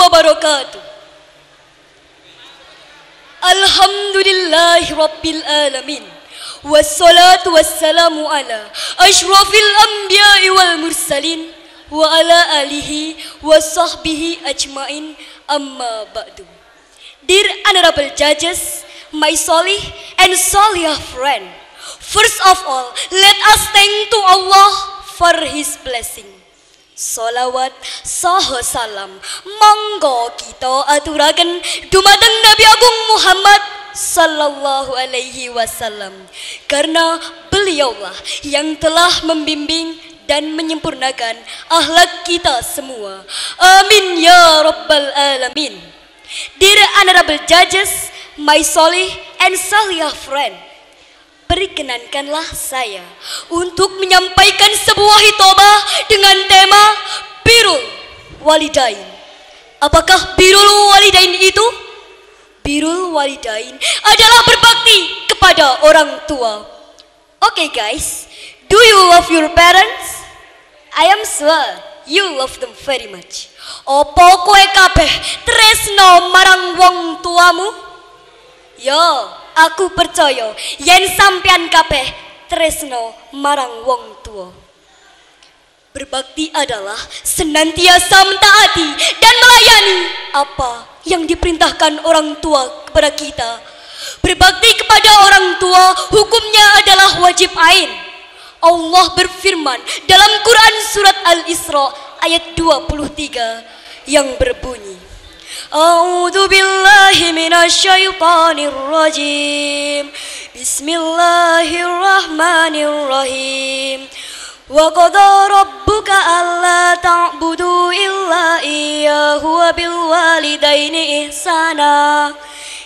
wabarakatuh. Alhamdulillahi Rabbil Alamin. Wassalatu wassalamu ala ashrafil anbiya'i wal mursalin wa ala alihi wa sahbihi ajma'in amma ba'du. Dear honorable judges, my solih and solih friend, first of all, let us thank to Allah for His blessing. Salawat sah salam Monggo kita aturakan Dumateng Nabi Agung Muhammad Sallallahu alaihi wasallam Karena beliaulah yang telah membimbing dan menyempurnakan ahlak kita semua Amin ya Rabbal Alamin Dear Honorable Judges, my solih and salih friend perkenankanlah saya untuk menyampaikan sebuah hitobah dengan tema Birul Walidain. Apakah Birul Walidain itu? Birul Walidain adalah berbakti kepada orang tua. Oke okay guys, do you love your parents? I am sure you love them very much. Opo koe kabeh tresno marang wong tuamu? Yo, aku percaya yen sampean kabeh tresno marang wong tua. Berbakti adalah senantiasa mentaati dan melayani apa yang diperintahkan orang tua kepada kita. Berbakti kepada orang tua hukumnya adalah wajib ain. Allah berfirman dalam Quran surat Al-Isra ayat 23 yang berbunyi أعوذ بالله من الشيطان الرجيم بسم الله الرحمن الرحيم وقضى ربك ألا تعبدوا إلا إياه وبالوالدين إحسانا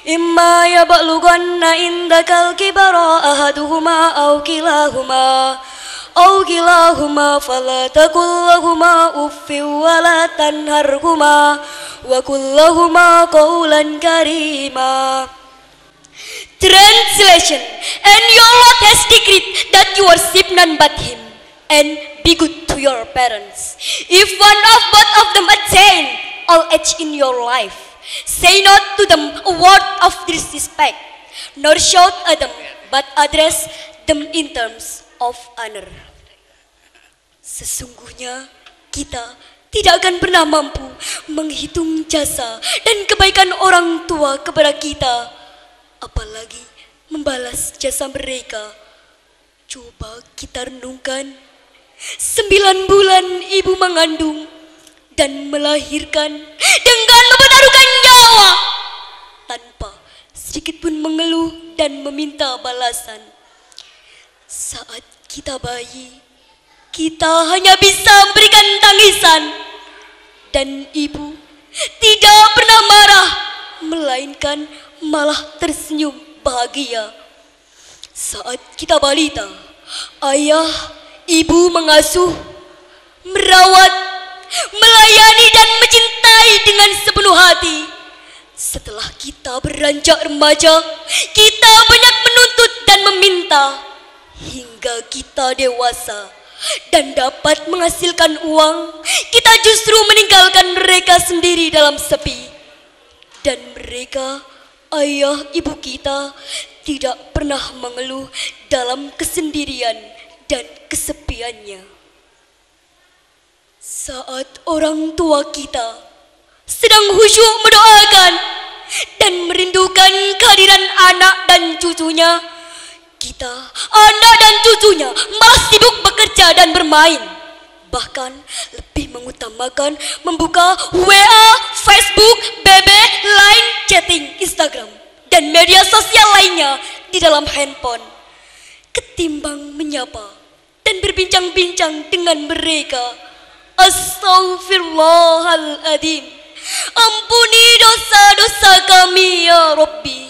إما يبلغن عندك الكبر أحدهما أو كلاهما أو كلاهما فلا تقل لهما أف ولا تنهرهما وكلهما قولا كريما Translation And your Lord has decreed that you worship none but him and be good to your parents. If one of both of them attain all age in your life, say not to them a word of disrespect, nor shout at them, but address them in terms of honor. Sesungguhnya kita tidak akan pernah mampu menghitung jasa dan kebaikan orang tua kepada kita, apalagi membalas jasa mereka. Coba kita renungkan, sembilan bulan ibu mengandung dan melahirkan dengan mempertaruhkan nyawa tanpa sedikit pun mengeluh dan meminta balasan. Saat kita bayi, kita hanya bisa memberikan tangisan dan ibu tidak pernah marah, melainkan malah tersenyum bahagia. Saat kita balita, ayah, ibu mengasuh, merawat, melayani dan mencintai dengan sepenuh hati. Setelah kita beranjak remaja, kita banyak menuntut dan meminta hingga kita dewasa dan dapat menghasilkan uang, kita justru meninggalkan mereka sendiri dalam sepi. Dan mereka, ayah ibu kita, tidak pernah mengeluh dalam kesendirian dan kesepiannya. Saat orang tua kita sedang khusyuk mendoakan dan merindukan kehadiran anak dan cucunya, kita, anak dan cucunya malah sibuk bekerja dan bermain. Bahkan lebih mengutamakan membuka WA, Facebook, BB, Line, chatting, Instagram, dan media sosial lainnya di dalam handphone. Ketimbang menyapa dan berbincang-bincang dengan mereka. Astaghfirullahaladzim. Ampuni dosa-dosa kami ya Rabbi.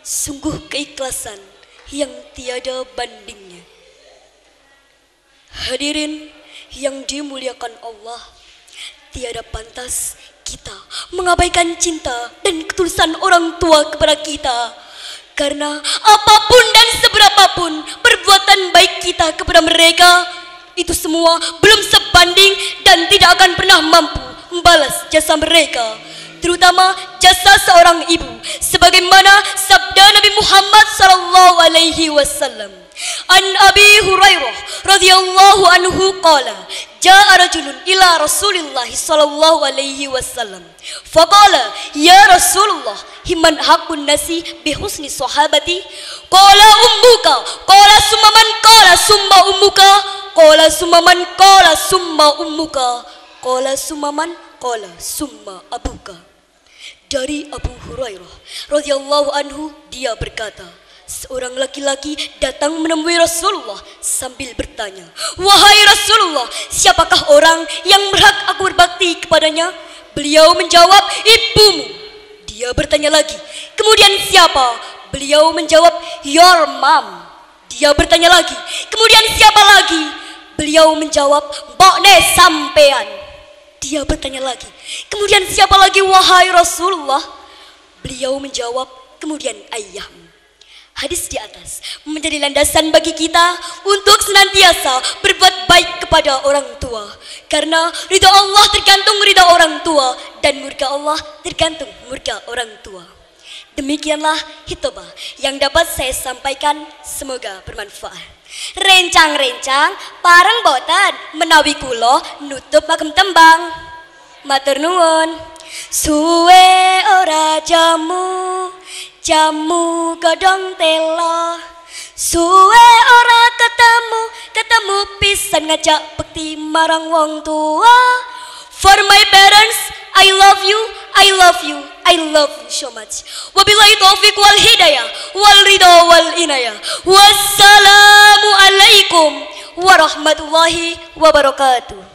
Sungguh keikhlasan yang tiada bandingnya. Hadirin yang dimuliakan Allah, tiada pantas kita mengabaikan cinta dan ketulusan orang tua kepada kita. Karena apapun dan seberapapun perbuatan baik kita kepada mereka, itu semua belum sebanding dan tidak akan pernah mampu membalas jasa mereka terutama jasa seorang ibu sebagaimana sabda Nabi Muhammad sallallahu alaihi wasallam An Abi Hurairah radhiyallahu anhu qala jaa rajulun ila Rasulillah sallallahu alaihi wasallam faqala ya Rasulullah himan hakun nasi bi husni sahabati qala ummuka qala summa man qala summa ummuka qala summa man qala summa ummuka qala summa man qala summa abuka dari Abu Hurairah radhiyallahu anhu dia berkata seorang laki-laki datang menemui Rasulullah sambil bertanya wahai Rasulullah siapakah orang yang berhak aku berbakti kepadanya beliau menjawab ibumu dia bertanya lagi kemudian siapa beliau menjawab your mom dia bertanya lagi kemudian siapa lagi beliau menjawab mbokne sampean dia bertanya lagi, kemudian siapa lagi wahai Rasulullah? Beliau menjawab, kemudian ayahmu. Hadis di atas menjadi landasan bagi kita untuk senantiasa berbuat baik kepada orang tua. Karena ridha Allah tergantung ridha orang tua dan murka Allah tergantung murka orang tua. Demikianlah hitobah yang dapat saya sampaikan. Semoga bermanfaat. Rencang-rencang pareng boten menawi kulo nutup makem tembang. Matur nuwun. Suwe ora jamu, jamu godhong tela. Suwe ora ketemu, ketemu pisan ngajak bekti marang wong tua. For my parents, I love you so much. Wabillahi taufiq wal hidayah wal ridha wal inayah. Wassalamu alaikum warahmatullahi wabarakatuh.